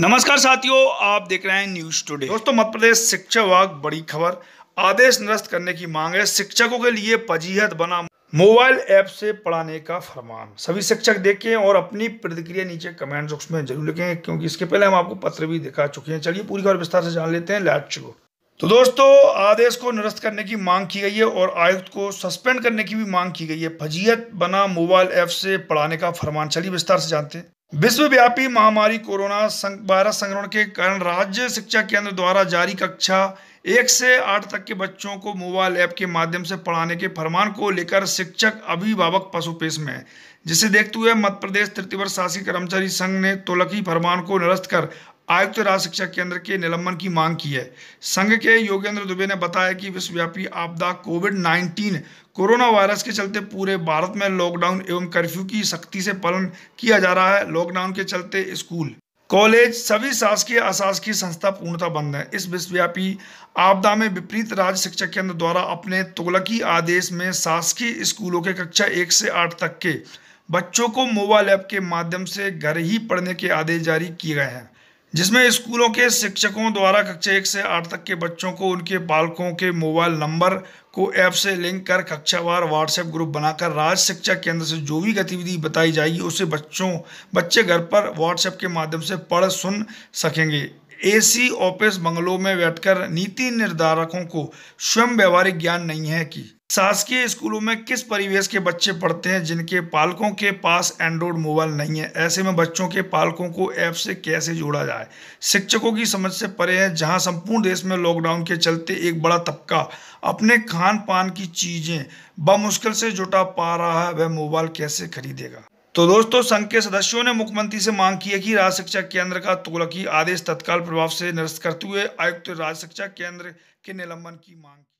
नमस्कार साथियों आप देख रहे हैं न्यूज टुडे दोस्तों मध्य प्रदेश शिक्षा विभाग बड़ी खबर आदेश निरस्त करने की मांग है शिक्षकों के लिए पजीहत बना मोबाइल ऐप से पढ़ाने का फरमान सभी शिक्षक देखें और अपनी प्रतिक्रिया नीचे कमेंट बॉक्स में जरूर लिखें क्योंकि इसके पहले हम आपको पत्र भी दिखा चुके हैं चलिए पूरी खबर विस्तार से जान लेते हैं लाट को तो दोस्तों आदेश को निरस्त करने की मांग की गई है और आयुक्त को सस्पेंड करने की भी मांग की गई है फजीहत बना मोबाइल ऐप से पढ़ाने का फरमान चलिए विस्तार से जानते हैं विश्वव्यापी महामारी कोरोना संग, वायरस संक्रमण के कारण राज्य शिक्षा केंद्र द्वारा जारी कक्षा एक से आठ तक के बच्चों को मोबाइल ऐप के माध्यम से पढ़ाने के फरमान को लेकर शिक्षक अभिभावक पशुपेश में है जिसे देखते हुए मध्य प्रदेश तृतीय वर्ष शासकीय कर्मचारी संघ ने तोलकी फरमान को निरस्त कर आयुक्त तो राज्य शिक्षा केंद्र के निलंबन की मांग की है संघ के योगेंद्र दुबे ने बताया कि विश्वव्यापी आपदा कोविड 19 कोरोना वायरस के चलते पूरे भारत में लॉकडाउन एवं कर्फ्यू की सख्ती से पालन किया जा रहा है लॉकडाउन के चलते स्कूल कॉलेज सभी शासकीय अशासकीय संस्था पूर्णतः बंद है इस विश्वव्यापी आपदा में विपरीत राज्य शिक्षा केंद्र द्वारा अपने तुगलकी आदेश में शासकीय स्कूलों के कक्षा एक से आठ तक के बच्चों को मोबाइल ऐप के माध्यम से घर ही पढ़ने के आदेश जारी किए गए हैं जिसमें स्कूलों के शिक्षकों द्वारा कक्षा एक से आठ तक के बच्चों को उनके पालकों के मोबाइल नंबर को ऐप से लिंक कर कक्षावार व्हाट्सएप ग्रुप बनाकर राज्य शिक्षा केंद्र से जो भी गतिविधि बताई जाएगी उसे बच्चों बच्चे घर पर व्हाट्सएप के माध्यम से पढ़ सुन सकेंगे एसी ऑफिस बंगलों में बैठकर नीति निर्धारकों को स्वयं व्यवहारिक ज्ञान नहीं है कि शासकीय स्कूलों में किस परिवेश के बच्चे पढ़ते हैं जिनके पालकों के पास एंड्रॉयड मोबाइल नहीं है ऐसे में बच्चों के पालकों को ऐप से कैसे जोड़ा जाए शिक्षकों की समझ से परे है जहां संपूर्ण देश में लॉकडाउन के चलते एक बड़ा तबका अपने खान पान की चीज़ें बमुश्किल से जुटा पा रहा है वह मोबाइल कैसे खरीदेगा तो दोस्तों संघ के सदस्यों ने मुख्यमंत्री से मांग की है कि राज्य शिक्षा केंद्र का तुगलकी आदेश तत्काल प्रभाव से निरस्त करते हुए आयुक्त राज्य शिक्षा केंद्र के निलंबन की मांग की